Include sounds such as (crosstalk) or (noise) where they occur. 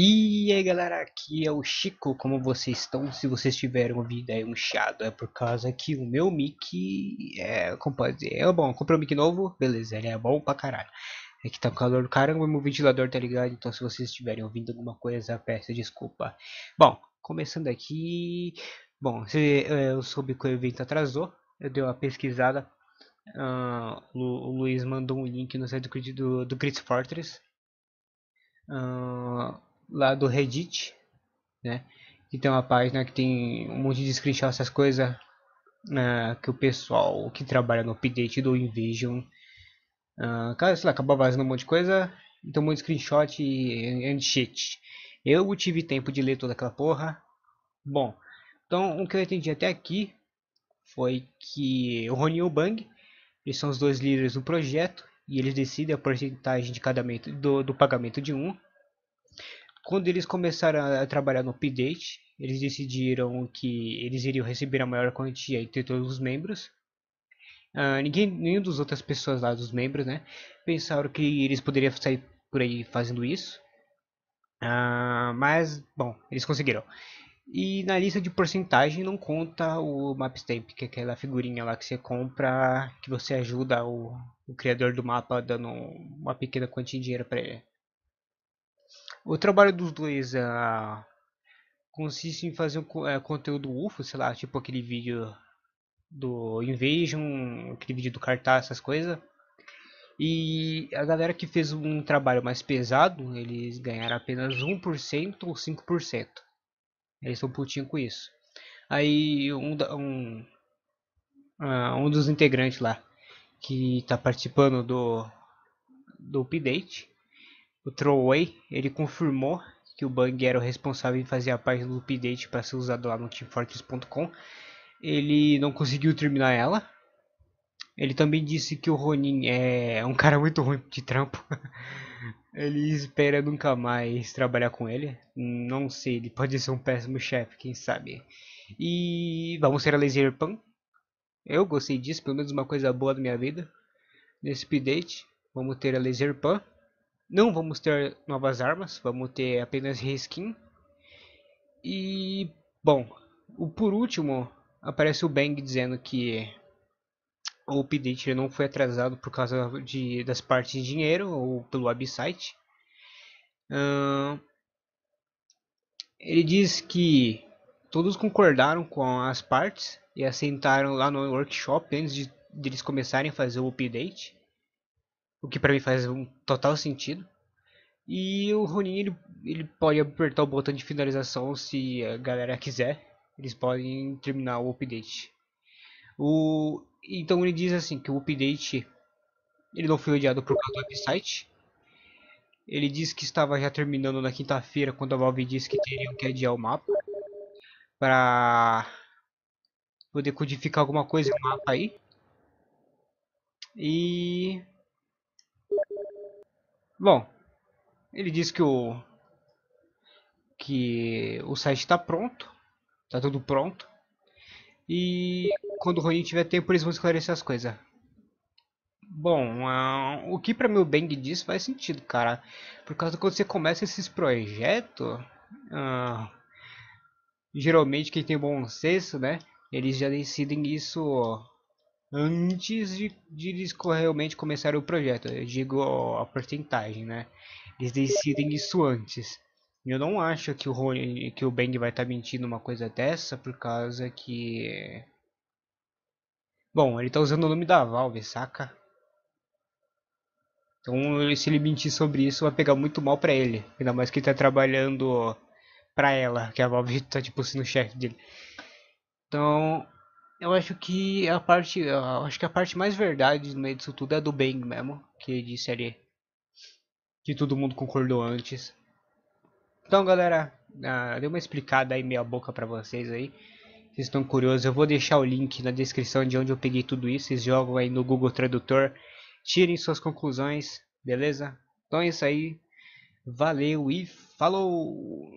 E aí galera, aqui é o Chico, como vocês estão? Se vocês tiveram ouvido aí um chato, é por causa que o meu mic é, como pode dizer, é bom, comprei um mic novo, beleza, ele é bom pra caralho. É que tá um calor do caramba, meu ventilador tá ligado, então se vocês estiverem ouvindo alguma coisa, peço desculpa. Bom, começando aqui, bom, se, eh, eu soube que o evento atrasou, eu dei uma pesquisada, uh, o Luiz mandou um link no site do, do, do Fortress, uh, lá do Reddit, né? Que tem uma página que tem um monte de screenshot, essas coisas né? que o pessoal que trabalha no update do InVision, uh, cara, sei lá, acabou vazando um monte de coisa, então de screenshot e, and shit. Eu tive tempo de ler toda aquela porra. Bom, então o que eu entendi até aqui foi que o Rony e o Bang, eles são os dois líderes do projeto, e eles decidem a porcentagem de cada do, do pagamento de um quando eles começaram a trabalhar no update, eles decidiram que eles iriam receber a maior quantia entre todos os membros. Uh, ninguém, nenhum dos outras pessoas lá dos membros, né, pensaram que eles poderiam sair por aí fazendo isso. Uh, mas, bom, eles conseguiram. E na lista de porcentagem não conta o Map Stamp, que é aquela figurinha lá que você compra, que você ajuda o, o criador do mapa dando uma pequena quantia de dinheiro para ele. O trabalho dos dois uh, consiste em fazer um uh, eh, conteúdo UFO, sei lá, tipo aquele vídeo do Invasion, aquele vídeo do cartaz, essas coisas. E a galera que fez um trabalho mais pesado, eles ganharam apenas 1% ou 5%. Eles estão putinhos com isso. Aí um, um, uh, um dos integrantes lá, que está participando do, do update, o Throwaway ele confirmou que o bug era o responsável em fazer a página do update para ser usado lá no teamfortress.com. Ele não conseguiu terminar ela. Ele também disse que o Ronin é um cara muito ruim de trampo. (laughs) ele espera nunca mais trabalhar com ele. Não sei, ele pode ser um péssimo chefe, quem sabe. E vamos ser a Laser Pan. Eu gostei disso, pelo menos uma coisa boa da minha vida. Nesse update, vamos ter a Laser Pan. Não vamos ter novas armas, vamos ter apenas reskin. E, bom, o, por último, aparece o Bang dizendo que o update não foi atrasado por causa de, das partes de dinheiro ou pelo website. Uh, ele diz que todos concordaram com as partes e assentaram lá no workshop antes de, de eles começarem a fazer o update o que para mim faz um total sentido. E o Ronin ele, ele pode apertar o botão de finalização se a galera quiser. Eles podem terminar o update. O, então ele diz assim que o update ele não foi odiado por causa do website. Ele diz que estava já terminando na quinta-feira quando a Valve disse que teriam que adiar o mapa para poder codificar alguma coisa no mapa aí. E Bom, ele disse que o que o site está pronto, está tudo pronto. E quando o Ronin tiver tempo, eles vão esclarecer as coisas. Bom, uh, o que para meu bang diz faz sentido, cara. Por causa que quando você começa esses projetos, uh, ah, geralmente quem tem bom senso, né? Eles já decidem isso antes de, de eles realmente começarem o projeto. Eu digo a porcentagem, né? Eles decidem isso antes. Eu não acho que o Rony, que o Bang vai estar tá mentindo uma coisa dessa, por causa que... Bom, ele está usando o nome da Valve, saca? Então, se ele mentir sobre isso, vai pegar muito mal pra ele. Ainda mais que ele tá trabalhando pra ela, que a Valve tá, tipo, sendo chefe dele. Então, eu acho que a parte, eu acho que a parte mais verdade no meio disso tudo é do Bang mesmo, que disse ali que todo mundo concordou antes. Então, galera, uh, dei uma explicada aí meia boca pra vocês aí. Vocês estão curiosos, eu vou deixar o link na descrição de onde eu peguei tudo isso. Vocês jogam aí no Google Tradutor, tirem suas conclusões, beleza? Então é isso aí. Valeu e falou!